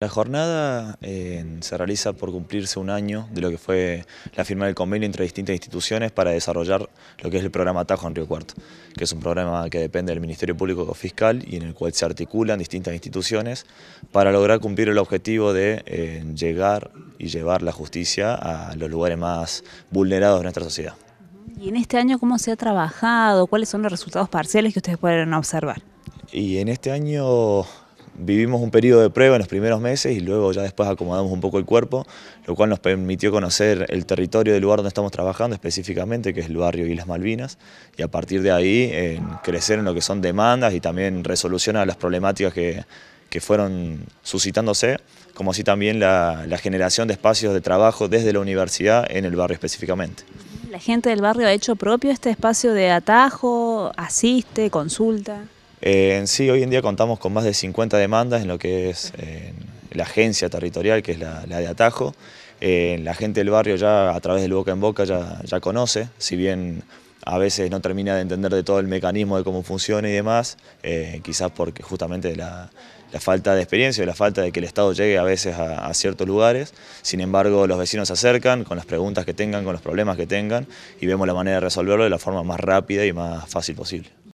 La jornada eh, se realiza por cumplirse un año de lo que fue la firma del convenio entre distintas instituciones para desarrollar lo que es el programa Tajo en Río Cuarto, que es un programa que depende del Ministerio Público Fiscal y en el cual se articulan distintas instituciones para lograr cumplir el objetivo de eh, llegar y llevar la justicia a los lugares más vulnerados de nuestra sociedad. ¿Y en este año cómo se ha trabajado? ¿Cuáles son los resultados parciales que ustedes pueden observar? Y en este año vivimos un periodo de prueba en los primeros meses y luego ya después acomodamos un poco el cuerpo, lo cual nos permitió conocer el territorio del lugar donde estamos trabajando específicamente, que es el barrio Islas Malvinas, y a partir de ahí crecer en lo que son demandas y también resolución a las problemáticas que, fueron suscitándose, como así también la generación de espacios de trabajo desde la universidad en el barrio específicamente. ¿La gente del barrio ha hecho propio este espacio de atajo, asiste, consulta? Eh, en sí, hoy en día contamos con más de 50 demandas en lo que es eh, la agencia territorial, que es la, de Atajo. Eh, la gente del barrio ya a través del boca en boca ya, conoce, si bien a veces no termina de entender de todo el mecanismo de cómo funciona y demás, quizás porque justamente la, la falta de experiencia, la falta de que el Estado llegue a veces a, ciertos lugares. Sin embargo, los vecinos se acercan con las preguntas que tengan, con los problemas que tengan y vemos la manera de resolverlo de la forma más rápida y más fácil posible.